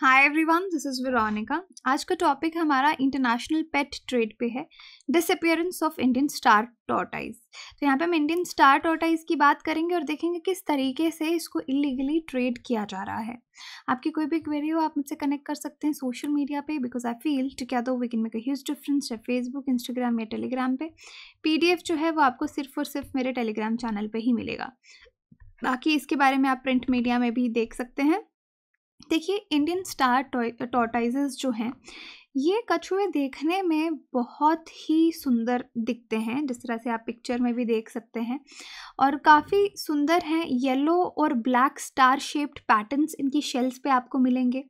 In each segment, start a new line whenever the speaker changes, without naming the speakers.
hi everyone this is Veronica आज का topic हमारा इंटरनेशनल पेट ट्रेड पे है disappearance of Indian star tortoise तो यहाँ पे हम इंडियन स्टार टोटाइज़ की बात करेंगे और देखेंगे किस तरीके से इसको इलीगली ट्रेड किया जा रहा है आपकी कोई भी क्वेरी हो आप मुझसे कनेक्ट कर सकते हैं सोशल मीडिया पे बिकॉज आई फील टू क्या दो we can make a huge difference है फेसबुक इंस्टाग्राम या टेलीग्राम पे पीडीएफ जो है वो आपको सिर्फ और सिर्फ मेरे टेलीग्राम चैनल पर ही मिलेगा बाकी इसके बारे में आप प्रिंट मीडिया में भी देख सकते हैं देखिए इंडियन स्टार टॉर्टाइजेस जो हैं ये कछुए देखने में बहुत ही सुंदर दिखते हैं जिस तरह से आप पिक्चर में भी देख सकते हैं और काफ़ी सुंदर हैं येलो और ब्लैक स्टार शेप्ड पैटर्न्स इनकी शेल्स पे आपको मिलेंगे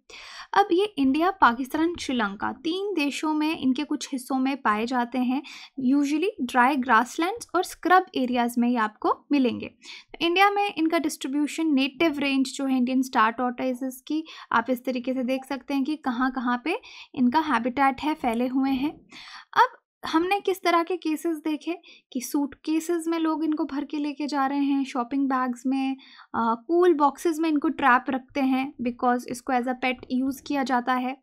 अब ये इंडिया पाकिस्तान श्रीलंका तीन देशों में इनके कुछ हिस्सों में पाए जाते हैं यूजुअली ड्राई ग्रासलैंड्स और स्क्रब एरियाज़ में ये आपको मिलेंगे तो इंडिया में इनका डिस्ट्रीब्यूशन नेटिव रेंज जो है इंडियन स्टार टोटाइज की आप इस तरीके से देख सकते हैं कि कहाँ कहाँ पर इनका हैबिटेट है फैले हुए हैं अब हमने किस तरह के केसेस देखे कि सूट केसेस में लोग इनको भर के लेके जा रहे हैं शॉपिंग बैग्स में कूल बॉक्सेस cool में इनको ट्रैप रखते हैं बिकॉज इसको एज अ पेट यूज़ किया जाता है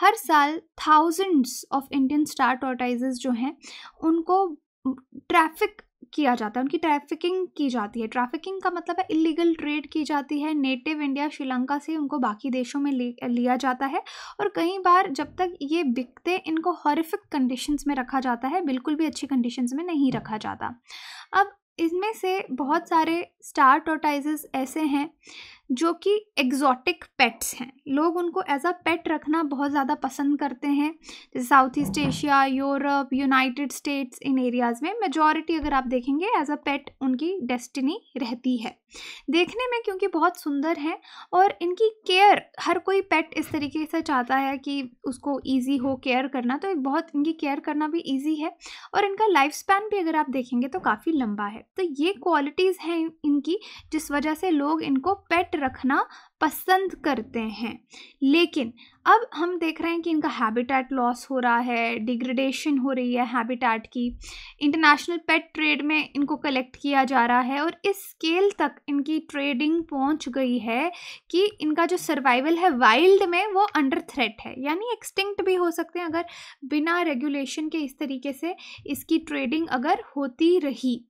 हर साल thousands of Indian star tortoises जो हैं उनको ट्रैफिक किया जाता है उनकी ट्रैफिकिंग की जाती है ट्रैफिकिंग का मतलब है इलीगल ट्रेड की जाती है नेटिव इंडिया श्रीलंका से उनको बाकी देशों में लिया जाता है और कई बार जब तक ये बिकते इनको हॉरिफिक कंडीशंस में रखा जाता है बिल्कुल भी अच्छी कंडीशंस में नहीं रखा जाता अब इसमें से बहुत सारे स्टार टोटाइज ऐसे हैं जो कि एग्जॉटिक पेट्स हैं लोग उनको एज अ पेट रखना बहुत ज़्यादा पसंद करते हैं जैसे South East Asia Europe United States इन एरियाज़ में मेजॉरिटी अगर आप देखेंगे एज अ पेट उनकी डेस्टिनी रहती है देखने में क्योंकि बहुत सुंदर हैं और इनकी केयर हर कोई पेट इस तरीके से चाहता है कि उसको ईजी हो केयर करना तो एक बहुत इनकी केयर करना भी ईजी है और इनका लाइफ स्पैन भी अगर आप देखेंगे तो काफ़ी लंबा है तो ये क्वालिटीज़ हैं इनकी जिस वजह से लोग इनको पेट रखना पसंद करते हैं लेकिन अब हम देख रहे हैं कि इनका हैबिटेट लॉस हो रहा है डिग्रेडेशन हो रही है हैबिटेट की इंटरनेशनल पेट ट्रेड में इनको कलेक्ट किया जा रहा है और इस स्केल तक इनकी ट्रेडिंग पहुंच गई है कि इनका जो सर्वाइवल है वाइल्ड में वो अंडर थ्रेट है यानी एक्सटिंक्ट भी हो सकते हैं अगर बिना रेगुलेशन के इस तरीके से इसकी ट्रेडिंग अगर होती रही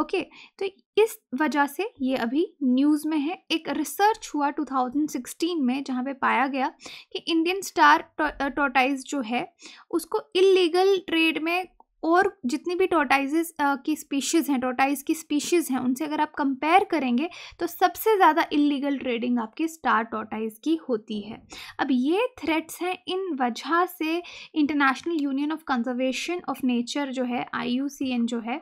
ओके तो इस वजह से ये अभी न्यूज़ में है एक रिसर्च हुआ 2016 में जहाँ पे पाया गया कि इंडिया इंडियन स्टार टोटाइज जो है उसको इलीगल ट्रेड में और जितनी भी टोटाइजेस की स्पीशीज़ हैं टोटाइज की स्पीशीज़ हैं उनसे अगर आप कंपेयर करेंगे तो सबसे ज़्यादा इलीगल ट्रेडिंग आपकी स्टार टोटाइज की होती है अब ये थ्रेट्स हैं इन वजह से International Union of Conservation of Nature जो है आई जो है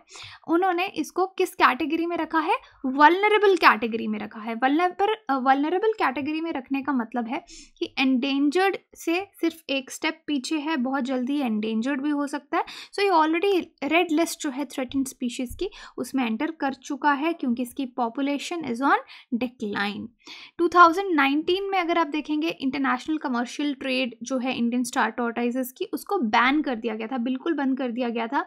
उन्होंने इसको किस कैटेगरी में रखा है वलनरेबल कैटेगरी में रखा है वलनर वलनरेबल कैटेगरी में रखने का मतलब है कि एंडेंजर्ड से सिर्फ एक स्टेप पीछे है बहुत जल्दी एंडेंजर्ड भी हो सकता है सो so ये ऑलरेडी रेड लिस्ट जो है थ्रेटिन स्पीशीज़ की उसमें एंटर कर चुका है क्योंकि इसकी पॉपुलेशन इज़ ऑन डिक्लाइन 2019 में अगर आप देखेंगे इंटरनेशनल कमर्शियल ट्रेड जो है इंडियन स्टार टॉर्टाइजेस की उसको बैन कर दिया गया था बिल्कुल बंद कर दिया गया था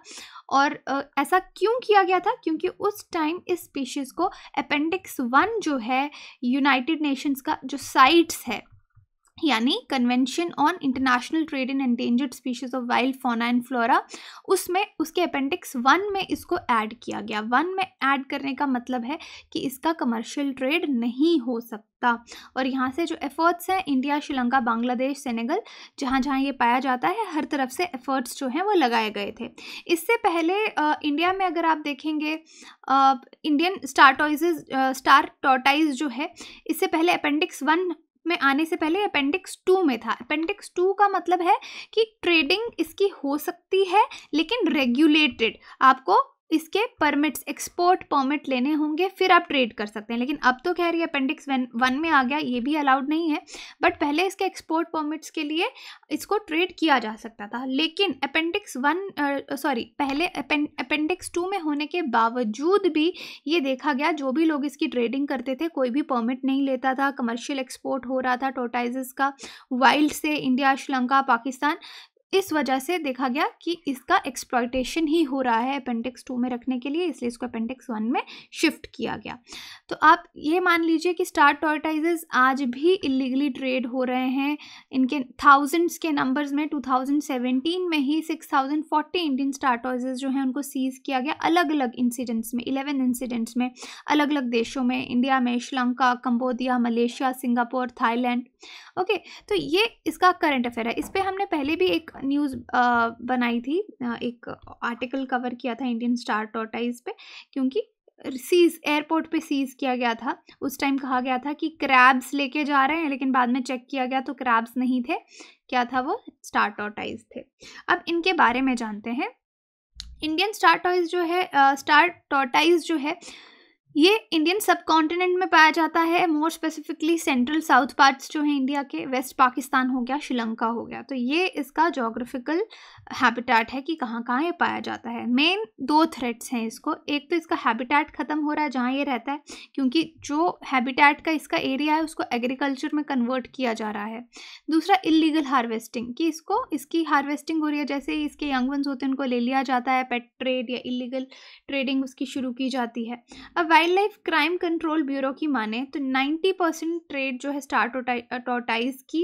और ऐसा क्यों किया गया था क्योंकि उस टाइम इस स्पीशीज़ को अपेंडिक्स वन जो है यूनाइटेड नेशंस का जो साइट्स है यानी Convention on International Trade in Endangered Species of Wild Fauna and Flora उसमें उसके अपेंडिक्स वन में इसको ऐड किया गया वन में ऐड करने का मतलब है कि इसका कमर्शियल ट्रेड नहीं हो सकता और यहाँ से जो एफर्ट्स हैं इंडिया श्रीलंका बांग्लादेश सेनेगल जहाँ जहाँ ये पाया जाता है हर तरफ से एफर्ट्स जो हैं वो लगाए गए थे इससे पहले आ, इंडिया में अगर आप देखेंगे आ, इंडियन स्टार टॉइज स्टार टॉटाइज जो है इससे पहले अपेंडिक्स वन में आने से पहले अपेंडिक्स टू में था अपेंडिक्स टू का मतलब है कि ट्रेडिंग इसकी हो सकती है लेकिन रेगुलेटेड आपको इसके परमिट्स एक्सपोर्ट परमिट लेने होंगे फिर आप ट्रेड कर सकते हैं लेकिन अब तो खैर ये अपेंडिक्स वन वन में आ गया ये भी अलाउड नहीं है बट पहले इसके एक्सपोर्ट परमिट्स के लिए इसको ट्रेड किया जा सकता था लेकिन अपेंडिक्स वन सॉरी पहले अपेंडिक्स टू में होने के बावजूद भी ये देखा गया जो भी लोग इसकी ट्रेडिंग करते थे कोई भी परमिट नहीं लेता था कमर्शियल एक्सपोर्ट हो रहा था टोटाइज का वाइल्ड से इंडिया श्रीलंका पाकिस्तान इस वजह से देखा गया कि इसका एक्सप्लॉयटेशन ही हो रहा है अपेंडिक्स टू में रखने के लिए इसलिए इसको अपेंडिक्स वन में शिफ्ट किया गया तो आप ये मान लीजिए कि स्टार टॉर्टाइजेस आज भी इलीगली ट्रेड हो रहे हैं इनके थाउजेंड्स के नंबर्स में 2017 में ही 6040 इंडियन स्टार टॉर्टाइजेस जो हैं उनको सीज किया गया अलग अलग इंसिडेंट्स में इलेवन इंसिडेंट्स में अलग अलग देशों में इंडिया में Sri Lanka Cambodia Malaysia Singapore Thailand okay तो ये इसका करंट अफेयर है इस पर हमने पहले भी एक न्यूज़ बनाई थी एक आर्टिकल कवर किया था इंडियन स्टार टोटाइज पे क्योंकि सीज एयरपोर्ट पे सीज किया गया था उस टाइम कहा गया था कि क्रैब्स लेके जा रहे हैं लेकिन बाद में चेक किया गया तो क्रैब्स नहीं थे क्या था वो tota स्टार टोटाइज थे अब इनके बारे में जानते हैं इंडियन स्टार टॉइज जो है tota स्टार टोटाइज जो है ये इंडियन सब कॉन्टिनेंट में पाया जाता है more specifically central south parts जो हैं इंडिया के वेस्ट पाकिस्तान हो गया श्रीलंका हो गया तो ये इसका जोग्राफिकल हैबिटेट है कि कहाँ कहाँ ये पाया जाता है मेन दो थ्रेट्स हैं इसको एक तो इसका हैबिटेट ख़त्म हो रहा है जहाँ ये रहता है क्योंकि जो हैबिटेट का इसका एरिया है उसको एग्रीकल्चर में कन्वर्ट किया जा रहा है दूसरा इलीगल हार्वेस्टिंग कि इसको इसकी हारवेस्टिंग हो रही है जैसे इसके यंग वंस होते हैं उनको ले लिया जाता है पेट ट्रेड या इलीगल ट्रेडिंग उसकी शुरू की जाती है अब wildlife crime control bureau की माने तो 90 परसेंट ट्रेड जो है स्टार्ट टोटाइज की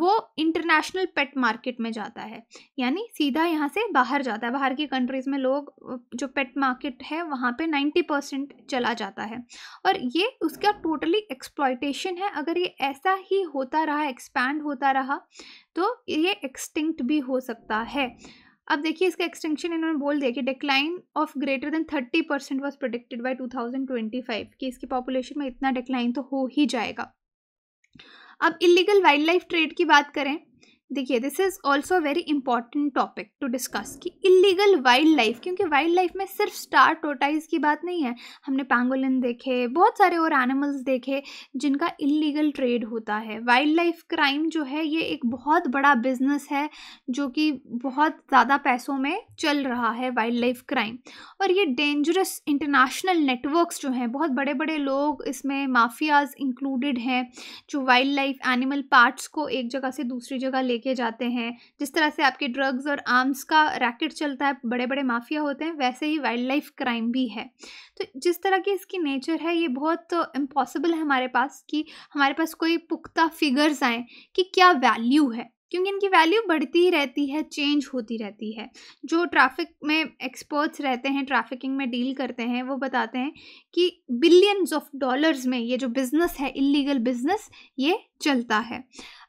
वो इंटरनेशनल पेट मार्केट में जाता है यानी सीधा यहाँ से बाहर जाता है बाहर की कंट्रीज़ में लोग जो पेट मार्केट है वहाँ पे 90 परसेंट चला जाता है और ये उसका टोटली एक्सप्लॉयटेशन है अगर ये ऐसा ही होता रहा एक्सपैंड होता रहा तो ये एक्सटिंक्ट भी हो सकता है अब देखिए इसका एक्सटेंशन इन्होंने बोल दिया कि decline of greater than thirty percent was predicted by two thousand twenty five कि इसकी पॉपुलेशन में इतना डिक्लाइन तो हो ही जाएगा अब इलीगल वाइल्ड लाइफ ट्रेड की बात करें देखिए this is also very important topic to discuss कि इलीगल वाइल्ड लाइफ क्योंकि वाइल्ड लाइफ में सिर्फ स्टार टोटाइज की बात नहीं है हमने पैंगोलिन देखे बहुत सारे और एनिमल्स देखे जिनका इलीगल ट्रेड होता है वाइल्ड लाइफ क्राइम जो है ये एक बहुत बड़ा बिजनेस है जो कि बहुत ज़्यादा पैसों में चल रहा है वाइल्ड लाइफ क्राइम और ये डेंजरस इंटरनेशनल नेटवर्कस जो हैं बहुत बड़े बड़े लोग इसमें माफियाज़ इंक्लूडेड हैं जो वाइल्ड लाइफ एनिमल पार्ट्स को एक जगह से दूसरी जगह ले लेके जाते हैं जिस तरह से आपके ड्रग्स और आर्म्स का रैकेट चलता है बड़े बड़े माफिया होते हैं वैसे ही वाइल्ड लाइफ क्राइम भी है तो जिस तरह की इसकी नेचर है ये बहुत इम्पॉसिबल है हमारे पास कि हमारे पास कोई पुख्ता फिगर्स आएँ कि क्या वैल्यू है क्योंकि इनकी वैल्यू बढ़ती ही रहती है चेंज होती रहती है जो ट्रैफिक में एक्सपर्ट्स रहते हैं ट्रैफिकिंग में डील करते हैं वो बताते हैं कि बिलियंस ऑफ डॉलर्स में ये जो बिज़नेस है इलीगल बिज़नेस ये चलता है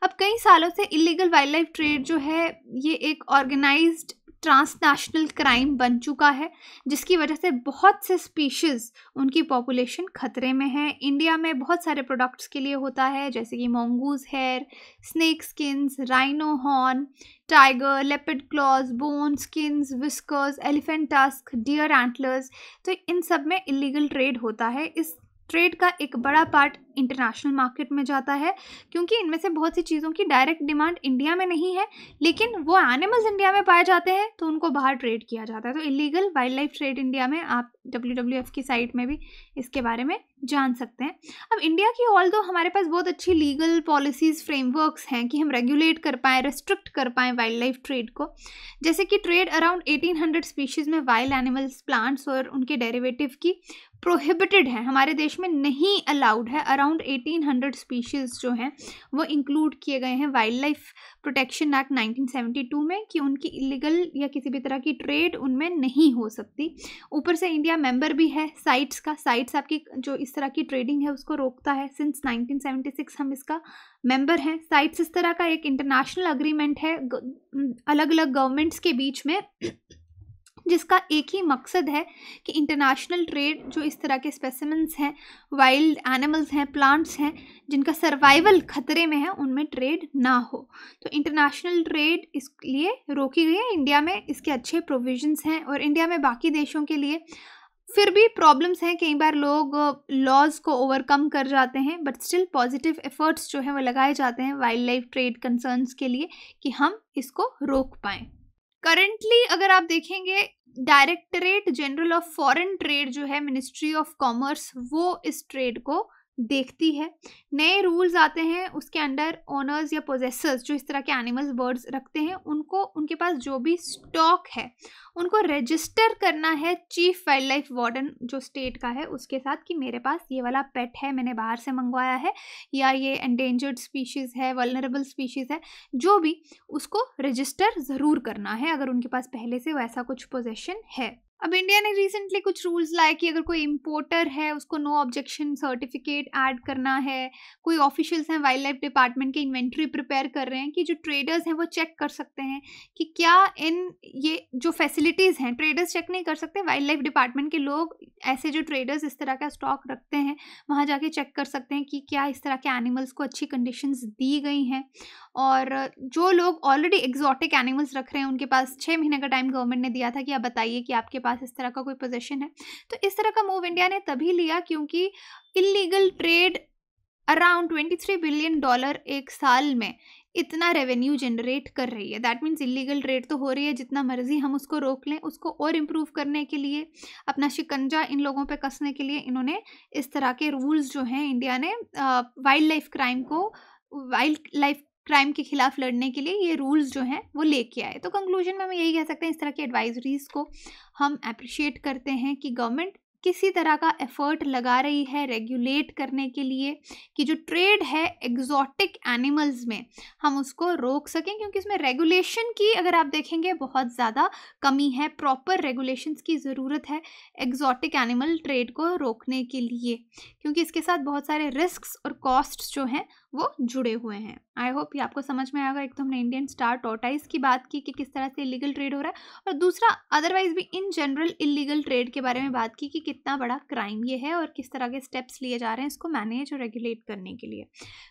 अब कई सालों से इलीगल वाइल्ड लाइफ ट्रेड जो है ये एक ऑर्गेनाइज्ड ट्रांसनेशनल क्राइम बन चुका है जिसकी वजह से बहुत से स्पीशीज़ उनकी पॉपुलेशन खतरे में है इंडिया में बहुत सारे प्रोडक्ट्स के लिए होता है जैसे कि mongoose hair snake skins rhino horn tiger leopard claws bone skins whiskers elephant tusk deer antlers तो इन सब में इलीगल ट्रेड होता है इस ट्रेड का एक बड़ा पार्ट इंटरनेशनल मार्केट में जाता है क्योंकि इनमें से बहुत सी चीज़ों की डायरेक्ट डिमांड इंडिया में नहीं है लेकिन वो एनिमल्स इंडिया में पाए जाते हैं तो उनको बाहर ट्रेड किया जाता है तो illegal wildlife trade India में आप डब्ल्यू की साइट में भी इसके बारे में जान सकते हैं अब इंडिया की ऑल दो हमारे पास बहुत अच्छी लीगल पॉलिसीज़ फ्रेमवर्क्स हैं कि हम रेगुलेट कर पाएँ रेस्ट्रिक्ट कर पाएँ वाइल्ड लाइफ ट्रेड को जैसे कि ट्रेड अराउंड 1800 स्पीशीज़ में वाइल्ड एनिमल्स प्लांट्स और उनके डेरिवेटिव की प्रोहिबिटेड है हमारे देश में नहीं अलाउड है अराउंड 1800 स्पीशीज़ जो हैं वो इंक्लूड किए गए हैं वाइल्ड लाइफ प्रोटेक्शन एक्ट 1972 में कि उनकी इलीगल या किसी भी तरह की ट्रेड उनमें नहीं हो सकती ऊपर से इंडिया मेंबर भी है साइट्स का साइट्स आपकी जो इस तरह की ट्रेडिंग है उसको रोकता है सिंस 1976 हम इसका मेंबर हैं साइट्स इस तरह का एक इंटरनेशनल अग्रीमेंट है अलग अलग गवर्नमेंट्स के बीच में जिसका एक ही मकसद है कि इंटरनेशनल ट्रेड जो इस तरह के स्पेसिमेंट्स हैं वाइल्ड एनिमल्स हैं प्लांट्स हैं जिनका सर्वाइवल खतरे में है उनमें ट्रेड ना हो तो इंटरनेशनल ट्रेड इसलिए रोकी गई है इंडिया में इसके अच्छे प्रोविजंस हैं और इंडिया में बाकी देशों के लिए फिर भी प्रॉब्लम्स हैं कई बार लोग लॉज को ओवरकम कर जाते हैं बट स्टिल पॉजिटिव एफर्ट्स जो हैं वो लगाए जाते हैं वाइल्ड लाइफ ट्रेड कंसर्न्स के लिए कि हम इसको रोक पाएँ करंटली अगर आप देखेंगे Directorate General of Foreign Trade जो है मिनिस्ट्री ऑफ कॉमर्स वो इस ट्रेड को देखती है नए रूल्स आते हैं उसके अंडर ओनर्स या पोजेसर्स जो इस तरह के एनिमल्स बर्ड्स रखते हैं उनको उनके पास जो भी स्टॉक है उनको रजिस्टर करना है चीफ वाइल्ड लाइफ वार्डन जो स्टेट का है उसके साथ कि मेरे पास ये वाला पेट है मैंने बाहर से मंगवाया है या ये एंडेंजर्ड स्पीशीज़ है वलनरेबल स्पीशीज़ है जो भी उसको रजिस्टर ज़रूर करना है अगर उनके पास पहले से वैसा कुछ पोजेशन है अब इंडिया ने रिसेंटली कुछ रूल्स लाए कि अगर कोई इम्पोर्टर है उसको नो ऑब्जेक्शन सर्टिफिकेट ऐड करना है कोई ऑफिशियल्स हैं वाइल्ड लाइफ डिपार्टमेंट के इन्वेंट्री प्रिपेयर कर रहे हैं कि जो ट्रेडर्स हैं वो चेक कर सकते हैं कि क्या इन ये जो फैसिलिटीज़ हैं ट्रेडर्स चेक नहीं कर सकते वाइल्ड लाइफ डिपार्टमेंट के लोग ऐसे जो ट्रेडर्स इस तरह का स्टॉक रखते हैं वहाँ जाके चेक कर सकते हैं कि क्या इस तरह के एनिमल्स को अच्छी कंडीशन दी गई हैं और जो लोग ऑलरेडी एग्जॉटिक एनिमल्स रख रहे हैं उनके पास छः महीने का टाइम गवर्नमेंट ने दिया था कि आप बताइए कि आपके पास इस तरह का कोई पोजिशन है तो इस तरह का मूव इंडिया ने तभी लिया क्योंकि illegal trade around twenty three billion dollar एक साल में इतना रेवेन्यू जनरेट कर रही है दैट मीन्स इलीगल ट्रेड तो हो रही है जितना मर्जी हम उसको रोक लें उसको और इम्प्रूव करने के लिए अपना शिकंजा इन लोगों पे कसने के लिए इन्होंने इस तरह के रूल्स जो हैं इंडिया ने वाइल्ड लाइफ क्राइम को वाइल्ड लाइफ क्राइम के खिलाफ लड़ने के लिए ये रूल्स जो हैं वो लेके आए तो कंक्लूजन में हम यही कह सकते हैं इस तरह की एडवाइजरीज़ को हम अप्रिशिएट करते हैं कि गवर्नमेंट किसी तरह का एफर्ट लगा रही है रेगुलेट करने के लिए कि जो ट्रेड है एग्जॉटिक एनिमल्स में हम उसको रोक सकें क्योंकि इसमें रेगुलेशन की अगर आप देखेंगे बहुत ज़्यादा कमी है प्रॉपर रेगुलेशंस की ज़रूरत है एग्जॉटिक एनिमल ट्रेड को रोकने के लिए क्योंकि इसके साथ बहुत सारे रिस्क और कॉस्ट जो हैं वो जुड़े हुए हैं आई होप ये आपको समझ में आएगा एक तो हमने इंडियन स्टार टोटाइज की बात की कि किस तरह से इलीगल ट्रेड हो रहा है और दूसरा अदरवाइज भी इन जनरल इलीगल ट्रेड के बारे में बात की कि कितना बड़ा क्राइम ये है और किस तरह के स्टेप्स लिए जा रहे हैं इसको मैनेज और रेगुलेट करने के लिए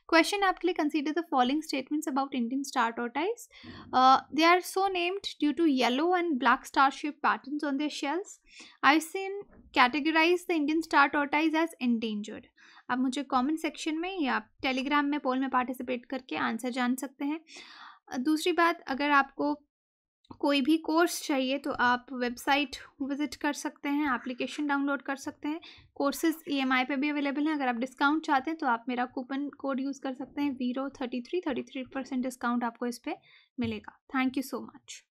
क्वेश्चन आपके लिए consider the following statements about Indian star tortoises they are so named due to yellow and black star shape pattern on their shells IUCN categorize the Indian star tortoises as endangered आप मुझे comment section में या Telegram में पोल में participate करके answer जान सकते हैं दूसरी बात अगर आपको कोई भी कोर्स चाहिए तो आप वेबसाइट विज़िट कर सकते हैं एप्लीकेशन डाउनलोड कर सकते हैं कोर्सेज ईएमआई e पे भी अवेलेबल हैं अगर आप डिस्काउंट चाहते हैं तो आप मेरा कूपन कोड यूज़ कर सकते हैं वीरो thirty three thirty three percent discount आपको इस पर मिलेगा थैंक यू सो मच